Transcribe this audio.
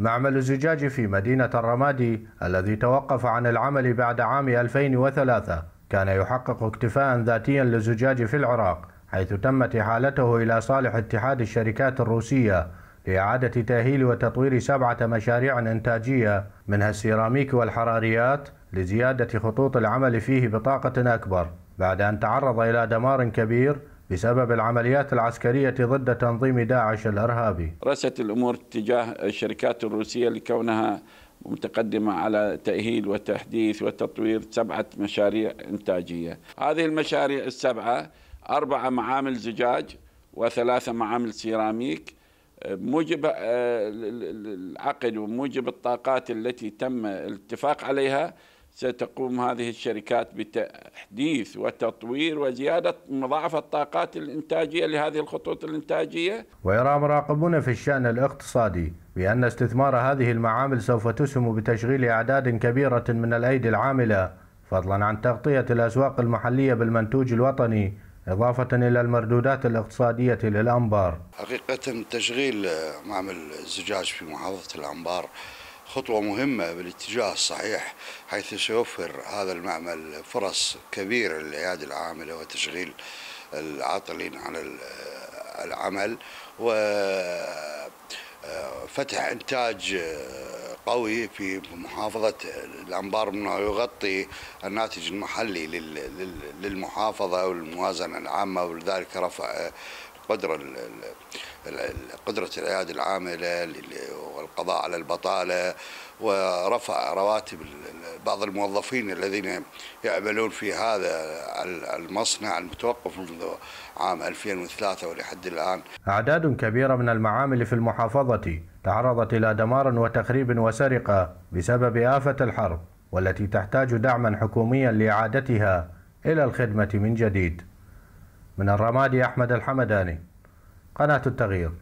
معمل الزجاج في مدينة الرمادي الذي توقف عن العمل بعد عام 2003 كان يحقق اكتفاء ذاتيا للزجاج في العراق حيث تمت إحالته إلى صالح اتحاد الشركات الروسية لإعادة تأهيل وتطوير سبعة مشاريع إنتاجية منها السيراميك والحراريات لزيادة خطوط العمل فيه بطاقة أكبر بعد أن تعرض إلى دمار كبير بسبب العمليات العسكرية ضد تنظيم داعش الإرهابي رست الأمور تجاه الشركات الروسية لكونها متقدمة على تأهيل وتحديث وتطوير سبعة مشاريع إنتاجية هذه المشاريع السبعة أربعة معامل زجاج وثلاثة معامل سيراميك بموجب آه، العقد وموجب الطاقات التي تم الاتفاق عليها ستقوم هذه الشركات بتحديث وتطوير وزيادة مضاعفة الطاقات الإنتاجية لهذه الخطوط الإنتاجية ويرى مراقبون في الشأن الاقتصادي بأن استثمار هذه المعامل سوف تسهم بتشغيل أعداد كبيرة من الأيدي العاملة فضلا عن تغطية الأسواق المحلية بالمنتوج الوطني إضافة إلى المردودات الاقتصادية للأنبار حقيقة تشغيل معمل الزجاج في محافظة الأنبار خطوة مهمة بالاتجاه الصحيح حيث سيوفر هذا المعمل فرص كبيرة للعيادة العاملة وتشغيل العاطلين عن العمل وفتح آه، إنتاج قوي في محافظة الأنبار منه يغطي الناتج المحلي للمحافظة والموازنة العامة ولذلك رفع القدرة قدرة العيادة العاملة والقضاء على البطالة ورفع رواتب بعض الموظفين الذين يعملون في هذا المصنع المتوقف منذ عام 2003 ولحد الآن أعداد كبيرة من المعامل في المحافظة تعرضت إلى دمار وتخريب وسرقة بسبب آفة الحرب والتي تحتاج دعما حكوميا لإعادتها إلى الخدمة من جديد من الرمادي أحمد الحمداني قناة التغيير